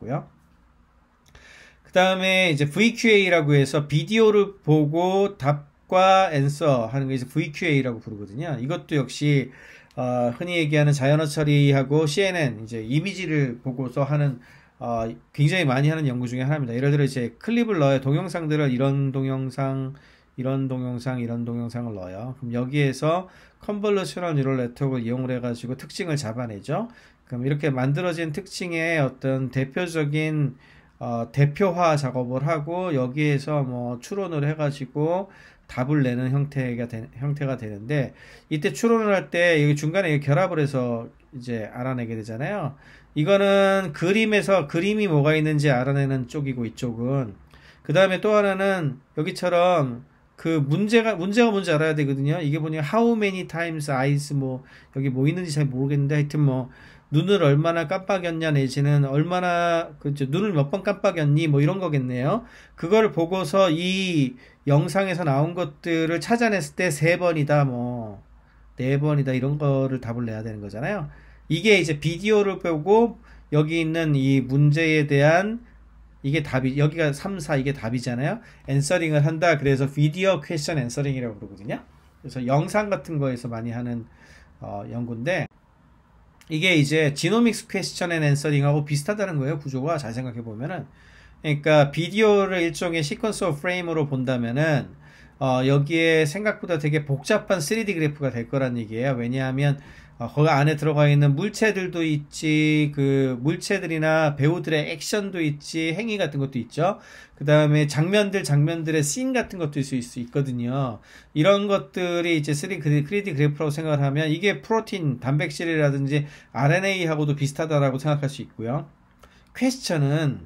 있고요. 그 다음에 이제 VQA라고 해서 비디오를 보고 답과 앤서 하는 게 이제 VQA라고 부르거든요. 이것도 역시 어, 흔히 얘기하는 자연어 처리하고 CNN 이제 이미지를 보고서 하는 어, 굉장히 많이 하는 연구 중에 하나입니다. 예를 들어 이제 클립을 넣어요. 동영상들을 이런 동영상, 이런 동영상, 이런 동영상을 넣어요. 그럼 여기에서 컨벌러셔널 뉴럴 네트워크를 이용을 해가지고 특징을 잡아내죠. 그럼 이렇게 만들어진 특징의 어떤 대표적인 어, 대표화 작업을 하고 여기에서 뭐 추론을 해가지고 답을 내는 형태가 되, 형태가 되는데 이때 추론을 할 때 여기 중간에 결합을 해서 이제 알아내게 되잖아요. 이거는 그림에서 그림이 뭐가 있는지 알아내는 쪽이고 이쪽은 그 다음에 또 하나는 여기처럼 그 문제가 문제가 뭔지 알아야 되거든요. 이게 보니 how many times eyes 뭐 여기 뭐 있는지 잘 모르겠는데 하여튼 뭐 눈을 얼마나 깜빡였냐 내지는 얼마나 그죠 눈을 몇 번 깜빡였니 뭐 이런 거겠네요. 그걸 보고서 이 영상에서 나온 것들을 찾아냈을 때 세 번이다 뭐 네 번이다 이런 거를 답을 내야 되는 거잖아요. 이게 이제 비디오를 보고 여기 있는 이 문제에 대한 이게 답이 여기가 3, 4 이게 답이잖아요. 엔서링을 한다. 그래서 비디오 퀘션 엔서링이라고 그러거든요. 그래서 영상 같은 거에서 많이 하는 어, 연구인데 이게 이제 지노믹스 퀘스천 앤 앤서링하고 비슷하다는 거예요. 구조가 잘 생각해 보면은 그러니까 비디오를 일종의 시퀀서 프레임으로 본다면은 어, 여기에 생각보다 되게 복잡한 3D 그래프가 될 거란 얘기예요. 왜냐하면 아, 거기 안에 들어가 있는 물체들도 있지, 그 물체들이나 배우들의 액션도 있지, 행위 같은 것도 있죠. 그 다음에 장면들, 장면들의 씬 같은 것도 있을 수 있거든요. 이런 것들이 이제 3D 그래프라고 생각을 하면 이게 프로틴, 단백질이라든지 RNA하고도 비슷하다라고 생각할 수 있고요. 퀘스천은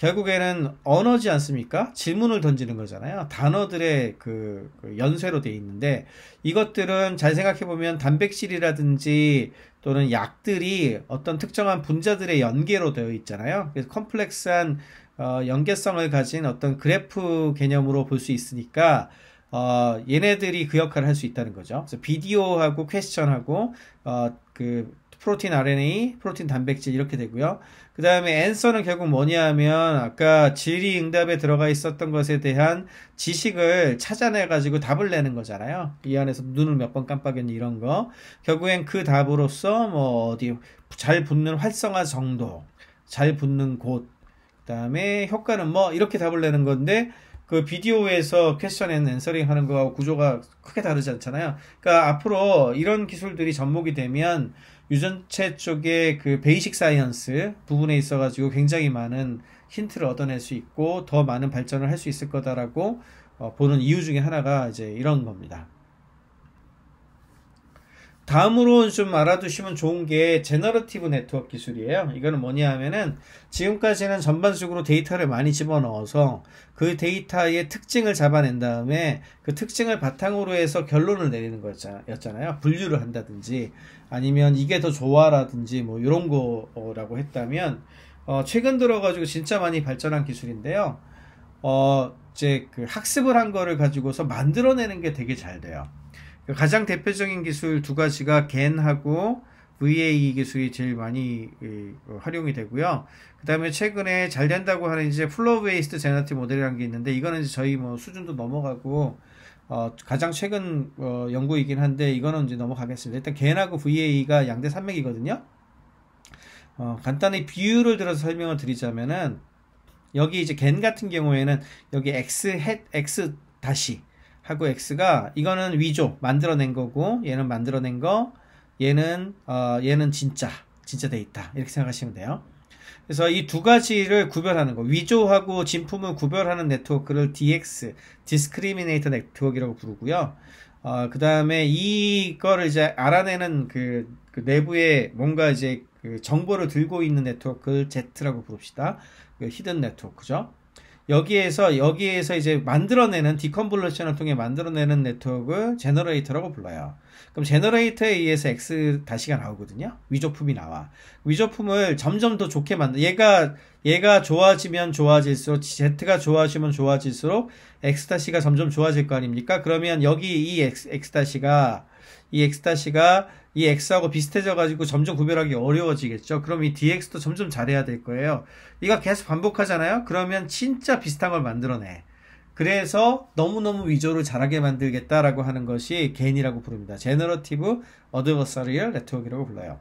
결국에는 언어지 않습니까? 질문을 던지는 거잖아요. 단어들의 그, 그, 연쇄로 돼 있는데 이것들은 잘 생각해 보면 단백질이라든지 또는 약들이 어떤 특정한 분자들의 연계로 되어 있잖아요. 그래서 컴플렉스한 어, 연계성을 가진 어떤 그래프 개념으로 볼 수 있으니까 어, 얘네들이 그 역할을 할 수 있다는 거죠. 그래서 비디오하고 퀘스천하고 어, 그 프로틴 RNA, 프로틴 단백질 이렇게 되고요. 그 다음에 a 서는 결국 뭐냐 하면 아까 질의응답에 들어가 있었던 것에 대한 지식을 찾아내가지고 답을 내는 거잖아요. 이 안에서 눈을 몇 번 깜빡였니 이런 거. 결국엔 그 답으로서 뭐 어디 잘 붙는 활성화 정도, 잘 붙는 곳, 그 다음에 효과는 뭐 이렇게 답을 내는 건데 그 비디오에서 퀘스천 앤 앤서링 하는 거하고 구조가 크게 다르지 않잖아요. 그러니까 앞으로 이런 기술들이 접목이 되면 유전체 쪽에그 베이식 사이언스 부분에 있어가지고 굉장히 많은 힌트를 얻어낼 수 있고 더 많은 발전을 할 수 있을 거다라고 어, 보는 이유 중에 하나가 이제 이런 겁니다. 다음으로 좀 알아두시면 좋은 게 제너러티브 네트워크 기술이에요. 이거는 뭐냐 하면은 지금까지는 전반적으로 데이터를 많이 집어넣어서 그 데이터의 특징을 잡아낸 다음에 그 특징을 바탕으로 해서 결론을 내리는 거였잖아요. 분류를 한다든지 아니면 이게 더 좋아라든지 뭐 이런 거라고 했다면 어 최근 들어가지고 진짜 많이 발전한 기술인데요. 어 이제 그 학습을 한 거를 가지고서 만들어내는 게 되게 잘 돼요. 가장 대표적인 기술 두 가지가 g n 하고 VAE 기술이 제일 많이 활용이 되고요. 그 다음에 최근에 잘 된다고 하는 이제 플로우 베이스트 제너티 모델이라는 게 있는데 이거는 이제 저희 뭐 수준도 넘어가고 어, 가장 최근 어, 연구이긴 한데 이거는 이제 넘어가겠습니다. 일단 g n 하고 VAE가 양대 산맥이거든요. 어, 간단히 비율을 들어서 설명을 드리자면은 여기 이제 GAN 같은 경우에는 여기 x 헷 x 다시 하고 x가 이거는 위조 만들어낸 거고 얘는 만들어낸 거 얘는 어, 얘는 진짜 진짜 돼 있다 이렇게 생각하시면 돼요. 그래서 이 두 가지를 구별하는 거 위조하고 진품을 구별하는 네트워크를 DX 디스크리미네이터 네트워크라고 부르고요. 어, 그 다음에 이거를 이제 알아내는 그, 그 내부에 뭔가 이제 그 정보를 들고 있는 네트워크를 Z라고 부릅시다. 히든 그 네트워크죠. 여기에서 여기에서 이제 만들어내는 디컨볼루션을 통해 만들어내는 네트워크 제너레이터라고 불러요. 그럼 제너레이터에 의해서 x 다시가 나오거든요. 위조품이 나와. 위조품을 점점 더 좋게 만들. 얘가 얘가 좋아지면 좋아질수록 z가 좋아지면 좋아질수록 x 다시가 점점 좋아질 거 아닙니까? 그러면 여기 이 x x 다시가 이 x 다시가 이 x하고 비슷해져 가지고 점점 구별하기 어려워지겠죠. 그럼 이 dx도 점점 잘해야 될 거예요. 이거 계속 반복하잖아요. 그러면 진짜 비슷한 걸 만들어내. 그래서 너무너무 위조를 잘하게 만들겠다라고 하는 것이 개인이라고 부릅니다. Generative Adversarial Network이라고 불러요.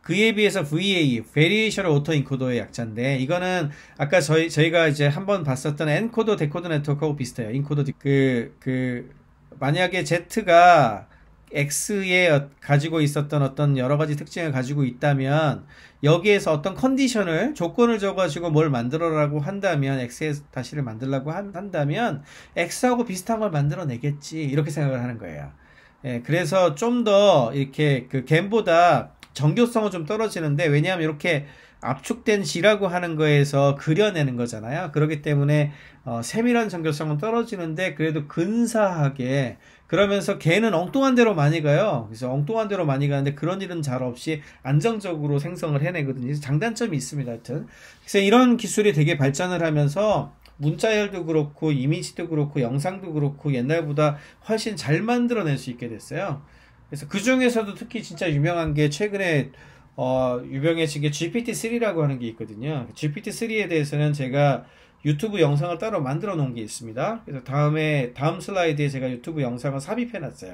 그에 비해서 VA, e, Variational Auto Encoder의 약자인데 이거는 아까 저희 저희가 이제 한번 봤었던 엔코더 데코더 네트워크하고 비슷해요. 인코더 그 그 만약에 Z가 X에 가지고 있었던 어떤 여러 가지 특징을 가지고 있다면 여기에서 어떤 컨디션을 조건을 줘가지고 뭘 만들어라고 한다면 X에 다시를 만들라고 한다면 X하고 비슷한 걸 만들어내겠지 이렇게 생각을 하는 거예요. 예, 그래서 좀 더 이렇게 그 갬보다 정교성은 좀 떨어지는데 왜냐하면 이렇게 압축된 지라고 하는 거에서 그려내는 거잖아요. 그렇기 때문에 어, 세밀한 정교성은 떨어지는데 그래도 근사하게 그러면서 개는 엉뚱한 대로 많이 가요. 그래서 엉뚱한 대로 많이 가는데 그런 일은 잘 없이 안정적으로 생성을 해내거든요. 그래서 장단점이 있습니다. 하여튼. 그래서 이런 기술이 되게 발전을 하면서 문자열도 그렇고 이미지도 그렇고 영상도 그렇고 옛날보다 훨씬 잘 만들어낼 수 있게 됐어요. 그래서 그 중에서도 특히 진짜 유명한 게 최근에 어, 유명해진 게 GPT-3라고 하는 게 있거든요. GPT-3에 대해서는 제가 유튜브 영상을 따로 만들어 놓은 게 있습니다. 그래서 다음에 다음 슬라이드에 제가 유튜브 영상을 삽입해 놨어요.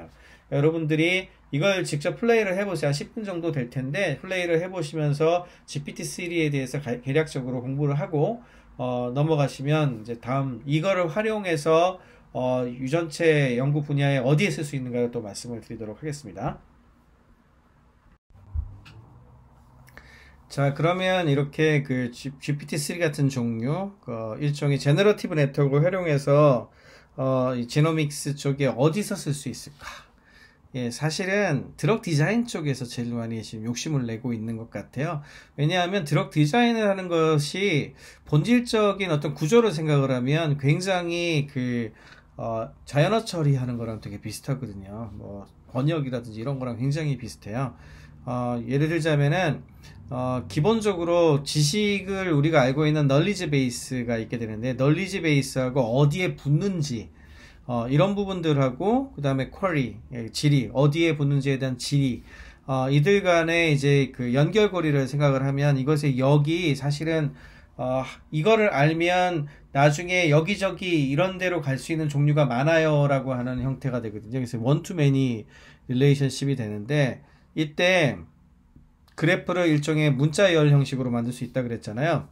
그러니까 여러분들이 이걸 직접 플레이를 해보세요. 10분 정도 될 텐데 플레이를 해보시면서 GPT-3에 대해서 개략적으로 공부를 하고 어, 넘어가시면 이제 다음 이거를 활용해서 어, 유전체 연구 분야에 어디에 쓸 수 있는가를 또 말씀을 드리도록 하겠습니다. 자 그러면 이렇게 그 GPT-3 같은 종류 어, 일종의 제너러티브 네트워크를 활용해서 어, 제노믹스 쪽에 어디서 쓸 수 있을까? 예, 사실은 드럭 디자인 쪽에서 제일 많이 지금 욕심을 내고 있는 것 같아요. 왜냐하면 드럭 디자인을 하는 것이 본질적인 어떤 구조를 생각을 하면 굉장히 그 어, 자연어 처리하는 거랑 되게 비슷하거든요. 뭐 번역이라든지 이런 거랑 굉장히 비슷해요. 어, 예를 들자면은 어, 기본적으로 지식을 우리가 알고 있는 널리지 베이스가 있게 되는데 널리지 베이스하고 어디에 붙는지 어, 이런 부분들하고 그 다음에 쿼리 예, 질이 어디에 붙는지에 대한 질이 어, 이들 간의 이제 그 연결고리를 생각을 하면 이것의 역이 사실은 어, 이거를 알면 나중에 여기저기 이런 데로 갈 수 있는 종류가 많아요라고 하는 형태가 되거든요. 그래서 원투매니 릴레이션십이 되는데 이때 그래프를 일종의 문자열 형식으로 만들 수 있다 그랬잖아요.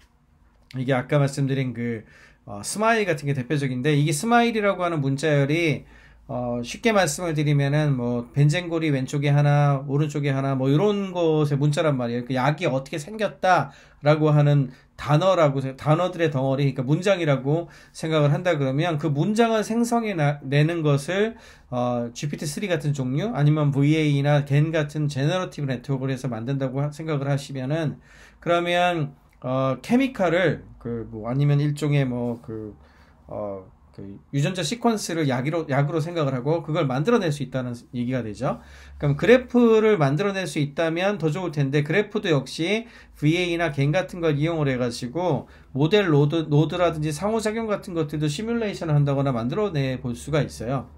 이게 아까 말씀드린 그 어, 스마일 같은 게 대표적인데 이게 스마일이라고 하는 문자열이 어, 쉽게 말씀을 드리면은 뭐 벤젠골이 왼쪽에 하나 오른쪽에 하나 뭐 이런 것의 문자란 말이에요. 그 약이 어떻게 생겼다라고 하는 단어라고 단어들의 덩어리 그러니까 문장이라고 생각을 한다 그러면 그 문장을 생성해 나, 내는 것을 어, GPT-3 같은 종류 아니면 VA나 겐 같은 제너러티브 네트워크를 해서 만든다고 생각을 하시면은 그러면 어 케미칼을 그뭐 아니면 일종의 뭐 그 어, 그 유전자 시퀀스를 약으로, 약으로 생각을 하고 그걸 만들어낼 수 있다는 얘기가 되죠. 그럼 그래프를 만들어낼 수 있다면 더 좋을 텐데 그래프도 역시 VA나 갱 같은 걸 이용을 해가지고 모델 노드, 노드라든지 상호작용 같은 것들도 시뮬레이션을 한다거나 만들어내 볼 수가 있어요.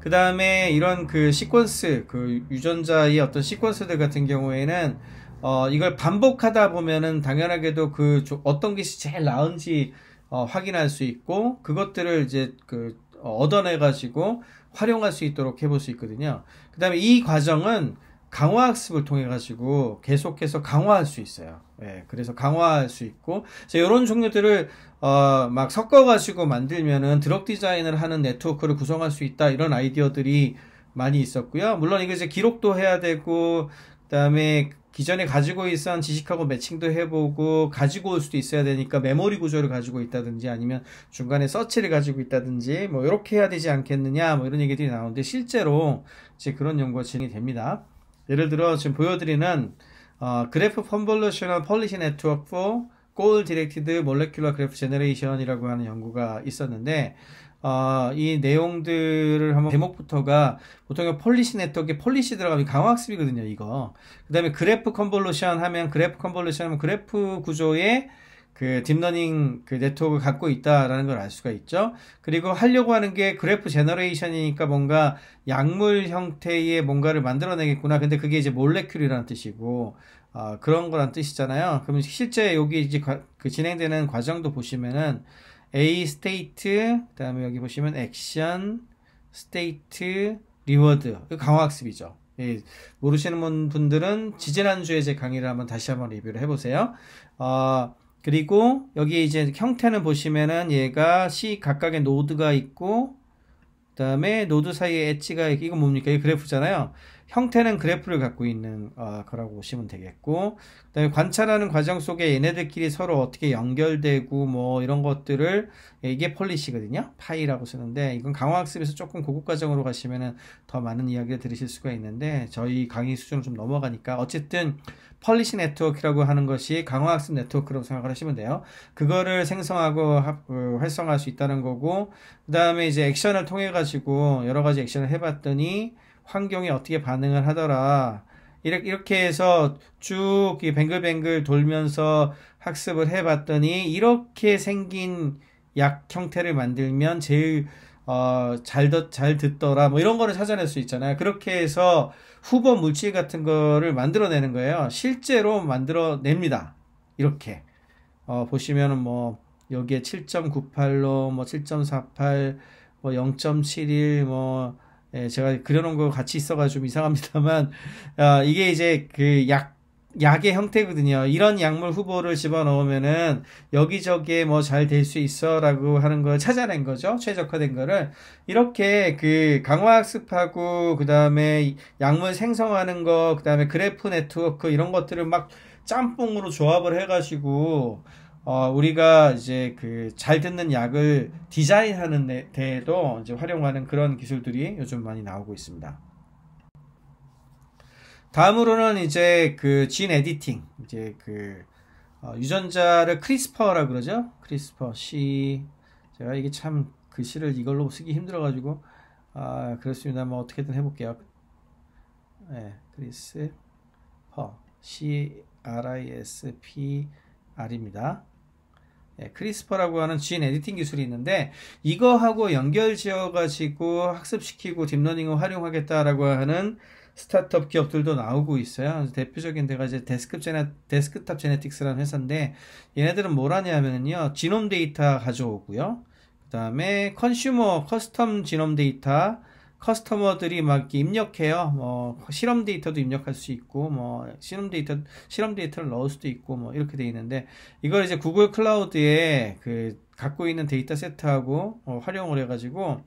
그 다음에 이런 그 시퀀스, 그 유전자의 어떤 시퀀스들 같은 경우에는 어, 이걸 반복하다 보면은 당연하게도 그 어떤 것이 제일 나은지 어, 확인할 수 있고 그것들을 이제 그 어, 얻어내 가지고 활용할 수 있도록 해 볼 수 있거든요. 그 다음에 이 과정은 강화학습을 통해 가지고 계속해서 강화할 수 있어요. 예, 그래서 강화할 수 있고, 이런 종류들을 어, 막 섞어 가지고 만들면은 드럭 디자인을 하는 네트워크를 구성할 수 있다 이런 아이디어들이 많이 있었고요. 물론 이거 이제 기록도 해야 되고 그다음에 기존에 가지고 있었던 지식하고 매칭도 해보고 가지고 올 수도 있어야 되니까 메모리 구조를 가지고 있다든지 아니면 중간에 서치를 가지고 있다든지 뭐 이렇게 해야 되지 않겠느냐 뭐 이런 얘기들이 나오는데 실제로 이제 그런 연구가 진행이 됩니다. 예를 들어 지금 보여드리는 어, 그래프 컨볼루셔널 폴리시 네트워크 4골 디렉티드 몰레큘러 그래프 제너레이션이라고 하는 연구가 있었는데 어, 이 내용들을 한번 제목부터가 보통 폴리시 네트워크에 폴리시 들어가면 강화학습이거든요, 이거. 그 다음에 그래프 컨볼루션 하면 그래프 컨볼루션 하면 그래프 구조에 그 딥러닝 그 네트워크를 갖고 있다라는 걸 알 수가 있죠. 그리고 하려고 하는 게 그래프 제너레이션이니까 뭔가 약물 형태의 뭔가를 만들어내겠구나. 근데 그게 이제 몰레큘이라는 뜻이고 어, 그런 거란 뜻이잖아요. 그럼 실제 여기 이제 그 진행되는 과정도 보시면은 A 스테이트 그다음에 여기 보시면 액션 스테이트 리워드 강화 학습이죠. 예, 모르시는 분들은 지지난주에 제 강의를 한번 다시 한번 리뷰를 해보세요. 어, 그리고 여기 이제 형태는 보시면은 얘가 C 각각의 노드가 있고 그 다음에 노드 사이에 엣지가 이거 뭡니까? 이 그래프잖아요. 형태는 그래프를 갖고 있는 어, 거라고 보시면 되겠고 그다음에 관찰하는 과정 속에 얘네들끼리 서로 어떻게 연결되고 뭐 이런 것들을 이게 폴리시거든요 파이라고 쓰는데 이건 강화학습에서 조금 고급 과정으로 가시면은 더 많은 이야기를 들으실 수가 있는데 저희 강의 수준을 좀 넘어가니까 어쨌든 폴리시 네트워크라고 하는 것이 강화학습 네트워크라고 생각을 하시면 돼요 그거를 생성하고 하, 어, 활성화할 수 있다는 거고 그 다음에 이제 액션을 통해 가지고 여러 가지 액션을 해봤더니 환경에 어떻게 반응을 하더라. 이렇게, 이렇게 해서 쭉 뱅글뱅글 돌면서 학습을 해봤더니 이렇게 생긴 약 형태를 만들면 제일 어, 잘, 듣, 잘 듣더라. 뭐 이런 거를 찾아낼 수 있잖아요. 그렇게 해서 후보 물질 같은 거를 만들어내는 거예요. 실제로 만들어냅니다. 이렇게. 어, 보시면은 뭐, 여기에 7.98로, 뭐, 7.48, 뭐, 0.71, 뭐, 예, 제가 그려놓은 거 같이 있어가 좀 이상합니다만, 어, 이게 이제 그 약, 약의 형태거든요. 이런 약물 후보를 집어넣으면은 여기저기에 뭐 잘 될 수 있어라고 하는 걸 찾아낸 거죠. 최적화된 거를 이렇게 그 강화학습하고 그 다음에 약물 생성하는 거, 그 다음에 그래프 네트워크 이런 것들을 막 짬뽕으로 조합을 해가지고 어, 우리가 이제 그 잘 듣는 약을 디자인하는 데, 에도 이제 활용하는 그런 기술들이 요즘 많이 나오고 있습니다. 다음으로는 이제 그 진 에디팅, 이제 그 어, 유전자를 크리스퍼라 고 그러죠. 크리스퍼 C 제가 이게 참 글씨를 이걸로 쓰기 힘들어가지고 아 그렇습니다. 뭐 어떻게든 해볼게요. 네, 크리스퍼 C R I S P R입니다. 예, 크리스퍼라고 하는 진 에디팅 기술이 있는데 이거하고 연결 지어가지고 학습시키고 딥러닝을 활용하겠다라고 하는 스타트업 기업들도 나오고 있어요. 대표적인 데가 이제 데스크 제네, 데스크탑 제네틱스라는 회사인데 얘네들은 뭘 하냐면요. 지놈 데이터 가져오고요. 그 다음에 컨슈머 커스텀 지놈 데이터 커스터머들이 막 입력해요. 뭐 실험 데이터도 입력할 수 있고 뭐 실험 데이터 실험 데이터를 넣을 수도 있고 뭐 이렇게 돼 있는데 이걸 이제 구글 클라우드에 그 갖고 있는 데이터 세트하고 어, 활용을 해가지고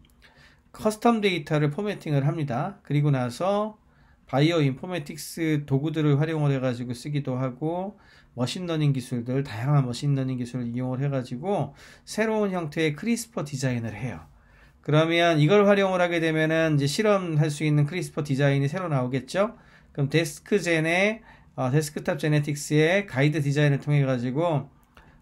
커스텀 데이터를 포매팅을 합니다. 그리고 나서 바이오 인포메틱스 도구들을 활용을 해가지고 쓰기도 하고 머신러닝 기술들 다양한 머신러닝 기술을 이용을 해가지고 새로운 형태의 크리스퍼 디자인을 해요. 그러면 이걸 활용을 하게 되면은 이제 실험할 수 있는 크리스퍼 디자인이 새로 나오겠죠. 그럼 데스크젠의 어, 데스크탑 제네틱스의 가이드 디자인을 통해 가지고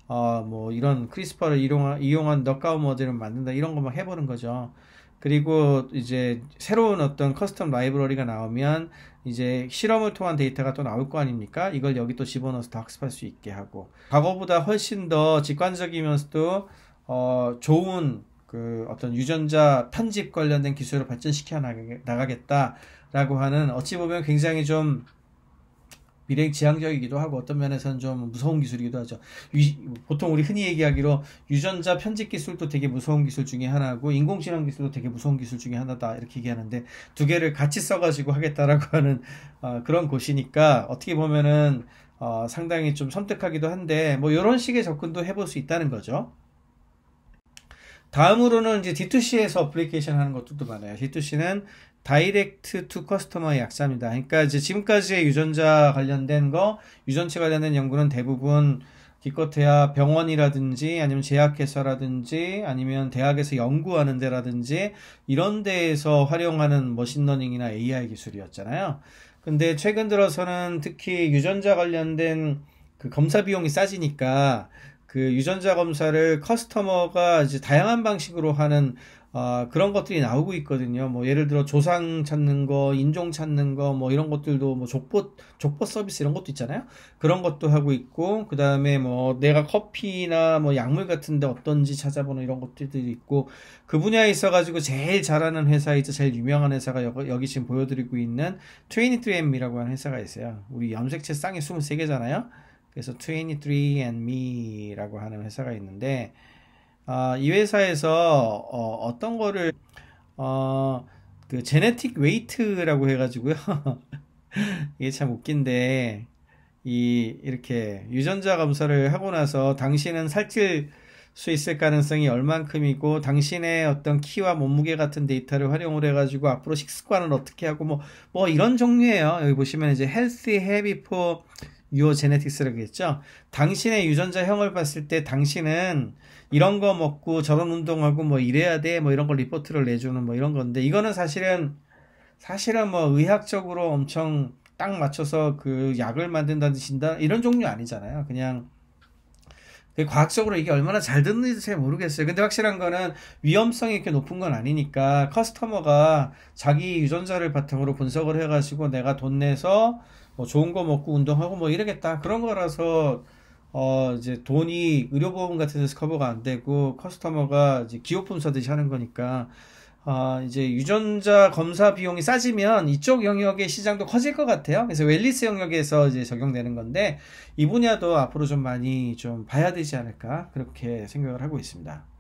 어, 뭐 이런 크리스퍼를 이용한, 이용한 넉가운 모델을 만든다 이런 거막 해보는 거죠. 그리고 이제 새로운 어떤 커스텀 라이브러리가 나오면 이제 실험을 통한 데이터가 또 나올 거 아닙니까? 이걸 여기 또 집어넣어서 다 학습할 수 있게 하고 과거보다 훨씬 더 직관적이면서도 어, 좋은 그 어떤 유전자 편집 관련된 기술을 발전시켜 나가겠다라고 하는 어찌 보면 굉장히 좀 미래지향적이기도 하고 어떤 면에서는 좀 무서운 기술이기도 하죠. 유, 보통 우리 흔히 얘기하기로 유전자 편집 기술도 되게 무서운 기술 중에 하나고 인공지능 기술도 되게 무서운 기술 중에 하나다 이렇게 얘기하는데 두 개를 같이 써가지고 하겠다라고 하는 어, 그런 곳이니까 어떻게 보면은 어, 상당히 좀 섬뜩하기도 한데 뭐 이런 식의 접근도 해볼 수 있다는 거죠. 다음으로는 이제 D2C에서 어플리케이션 하는 것들도 많아요. D2C는 다이렉트 투 커스터머의 약자입니다. 그러니까 이제 지금까지의 유전자 관련된 거, 유전체 관련된 연구는 대부분 기껏해야 병원이라든지 아니면 제약회사라든지 아니면 대학에서 연구하는 데라든지 이런 데에서 활용하는 머신러닝이나 AI 기술이었잖아요. 근데 최근 들어서는 특히 유전자 관련된 그 검사 비용이 싸지니까 그 유전자 검사를 커스터머가 이제 다양한 방식으로 하는 어, 그런 것들이 나오고 있거든요. 뭐 예를 들어 조상 찾는 거, 인종 찾는 거, 뭐 이런 것들도 뭐 족보 족보 서비스 이런 것도 있잖아요. 그런 것도 하고 있고 그 다음에 뭐 내가 커피나 뭐 약물 같은데 어떤지 찾아보는 이런 것들도 있고 그 분야에 있어가지고 제일 잘하는 회사이자 제일 유명한 회사가 여기, 여기 지금 보여드리고 있는 트레이니트엠이라고 하는 회사가 있어요. 우리 염색체 쌍이 23개잖아요. 그래서 23andMe라고 하는 회사가 있는데 어, 이 회사에서 어, 어떤 거를 어, 그 제네틱 웨이트라고 해가지고요 이게 참 웃긴데 이 이렇게 유전자 검사를 하고 나서 당신은 살찔 수 있을 가능성이 얼만큼이고 당신의 어떤 키와 몸무게 같은 데이터를 활용을 해가지고 앞으로 식습관을 어떻게 하고 뭐뭐 뭐 이런 종류예요 여기 보시면 이제 헬스 헤비포 유어제네틱스라고 했죠. 당신의 유전자 형을 봤을 때 당신은 이런 거 먹고 저런 운동하고 뭐 이래야 돼 뭐 이런 걸 리포트를 내주는 뭐 이런 건데 이거는 사실은 사실은 뭐 의학적으로 엄청 딱 맞춰서 그 약을 만든다든지 진단 이런 종류 아니잖아요. 그냥 그 과학적으로 이게 얼마나 잘 듣는지 잘 모르겠어요. 근데 확실한 거는 위험성이 이렇게 높은 건 아니니까 커스터머가 자기 유전자를 바탕으로 분석을 해가지고 내가 돈 내서 뭐 좋은 거 먹고 운동하고 뭐 이러겠다. 그런 거라서 어 이제 돈이 의료보험 같은 데서 커버가 안 되고 커스터머가 이제 기호품 사듯이 하는 거니까 아, 이제 유전자 검사 비용이 싸지면 이쪽 영역의 시장도 커질 것 같아요. 그래서 웰리스 영역에서 이제 적용되는 건데 이 분야도 앞으로 좀 많이 좀 봐야 되지 않을까 그렇게 생각을 하고 있습니다.